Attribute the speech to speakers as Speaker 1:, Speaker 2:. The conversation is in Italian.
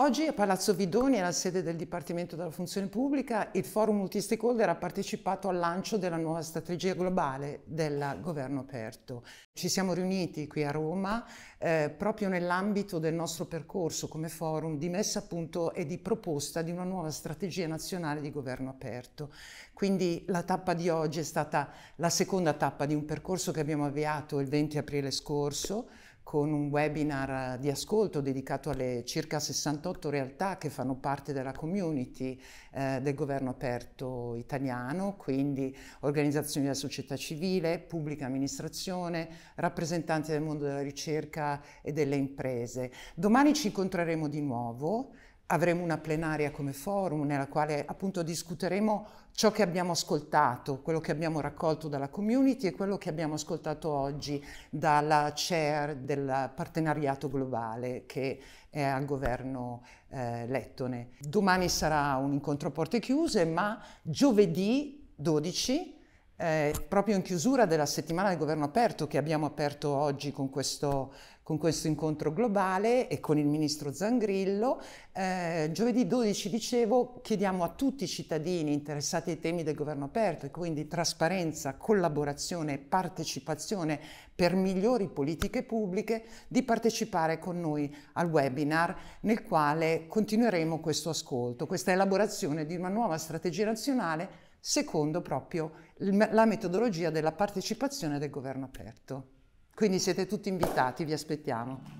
Speaker 1: Oggi a Palazzo Vidoni, alla sede del Dipartimento della Funzione Pubblica, il Forum Multistakeholder ha partecipato al lancio della nuova strategia globale del governo aperto. Ci siamo riuniti qui a Roma eh, proprio nell'ambito del nostro percorso come forum di messa a punto e di proposta di una nuova strategia nazionale di governo aperto. Quindi la tappa di oggi è stata la seconda tappa di un percorso che abbiamo avviato il 20 aprile scorso con un webinar eh, di ascolto dedicato alle circa 68 realtà che fanno parte della community eh, del governo aperto italiano, quindi organizzazioni della società civile, pubblica amministrazione, rappresentanti del mondo della ricerca e delle imprese. Domani ci incontreremo di nuovo avremo una plenaria come forum nella quale appunto discuteremo ciò che abbiamo ascoltato, quello che abbiamo raccolto dalla community e quello che abbiamo ascoltato oggi dalla chair del partenariato globale che è al governo eh, lettone. Domani sarà un incontro a porte chiuse, ma giovedì 12 eh, proprio in chiusura della settimana del governo aperto che abbiamo aperto oggi con questo, con questo incontro globale e con il ministro Zangrillo, eh, giovedì 12 dicevo chiediamo a tutti i cittadini interessati ai temi del governo aperto e quindi trasparenza, collaborazione e partecipazione per migliori politiche pubbliche di partecipare con noi al webinar nel quale continueremo questo ascolto, questa elaborazione di una nuova strategia nazionale secondo proprio la metodologia della partecipazione del governo aperto. Quindi siete tutti invitati, vi aspettiamo.